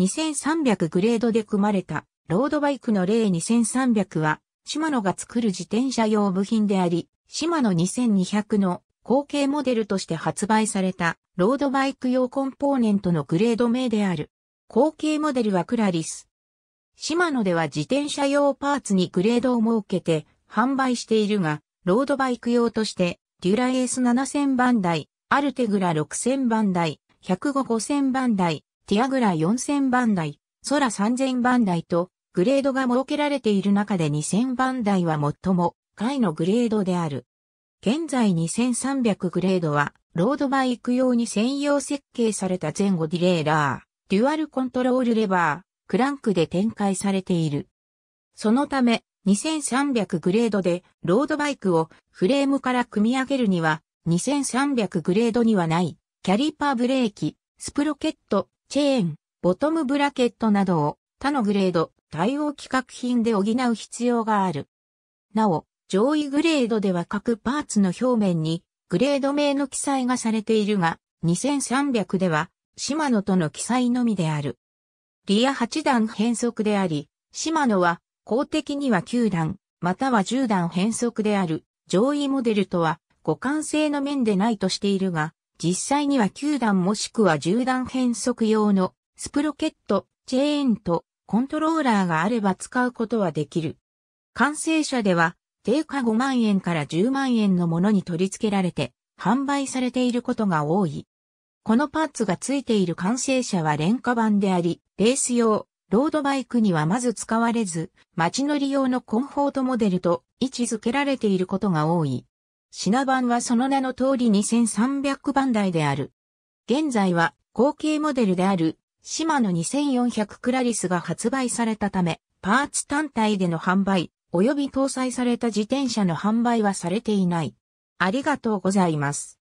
2300グレードで組まれたロードバイクの例2300は、シマノが作る自転車用部品であり、シマノ2200の後継モデルとして発売されたロードバイク用コンポーネントのグレード名である。後継モデルはクラリス。シマノでは自転車用パーツにグレードを設けて販売しているが、ロードバイク用として、デュラエース7000番台、アルテグラ6000番台、1055000番台、ティアグラ4000番台、ソラ3000番台と、グレードが設けられている中で2000番台は最も、下位のグレードである。現在2300グレードは、ロードバイク用に専用設計された前後ディレイラー、デュアルコントロールレバー、クランクで展開されている。そのため、2300グレードでロードバイクをフレームから組み上げるには、2300グレードにはない、キャリパーブレーキ、スプロケット、チェーン、ボトムブラケットなどを他のグレード、対応規格品で補う必要がある。なお、上位グレードでは各パーツの表面にグレード名の記載がされているが、2300ではシマノとの記載のみである。リア8段変速であり、シマノは公的には9段、または10段変速である上位モデルとは互換性の面でないとしているが、実際には9段もしくは10段変速用のスプロケット、チェーンとコントローラーがあれば使うことはできる。完成車では定価5万円から10万円のものに取り付けられて販売されていることが多い。このパーツが付いている完成車は廉価版であり、レース用、ロードバイクにはまず使われず、街乗り用のコンフォートモデルと位置づけられていることが多い。品番はその名の通り2300番台である。現在は後継モデルであるシマの2400クラリスが発売されたため、パーツ単体での販売、及び搭載された自転車の販売はされていない。ありがとうございます。